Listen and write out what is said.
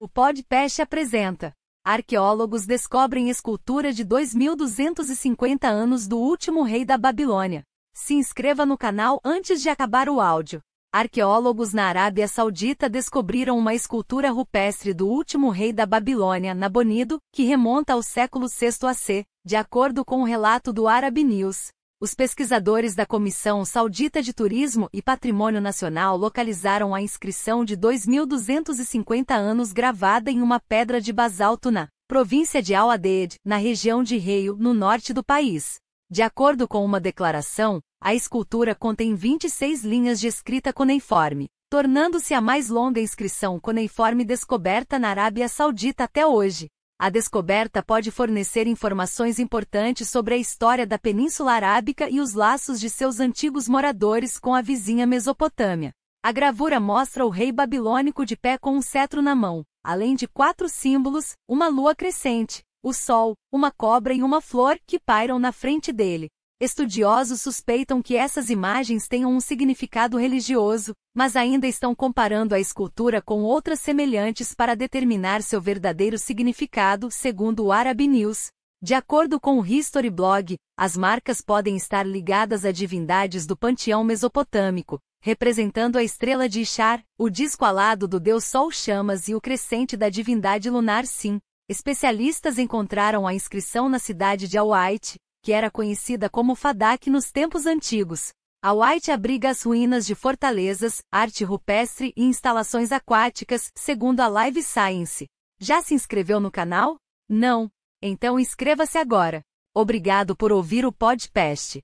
O podcast apresenta: Arqueólogos descobrem escultura de 2250 anos do último rei da Babilônia. Se inscreva no canal antes de acabar o áudio. Arqueólogos na Arábia Saudita descobriram uma escultura rupestre do último rei da Babilônia, Nabonido, que remonta ao século VI AC, de acordo com o um relato do Arab News. Os pesquisadores da Comissão Saudita de Turismo e Patrimônio Nacional localizaram a inscrição de 2.250 anos gravada em uma pedra de basalto na província de Al-Aded, na região de Reio, no norte do país. De acordo com uma declaração, a escultura contém 26 linhas de escrita cuneiforme, tornando-se a mais longa inscrição cuneiforme descoberta na Arábia Saudita até hoje. A descoberta pode fornecer informações importantes sobre a história da Península Arábica e os laços de seus antigos moradores com a vizinha Mesopotâmia. A gravura mostra o rei babilônico de pé com um cetro na mão, além de quatro símbolos, uma lua crescente, o sol, uma cobra e uma flor que pairam na frente dele. Estudiosos suspeitam que essas imagens tenham um significado religioso, mas ainda estão comparando a escultura com outras semelhantes para determinar seu verdadeiro significado, segundo o Arab News. De acordo com o History Blog, as marcas podem estar ligadas a divindades do panteão mesopotâmico, representando a estrela de Ishtar, o disco alado do deus Sol Chamas e o crescente da divindade lunar Sim. Especialistas encontraram a inscrição na cidade de Await, que era conhecida como Fadak nos tempos antigos. A White abriga as ruínas de fortalezas, arte rupestre e instalações aquáticas, segundo a Live Science. Já se inscreveu no canal? Não? Então inscreva-se agora. Obrigado por ouvir o podcast.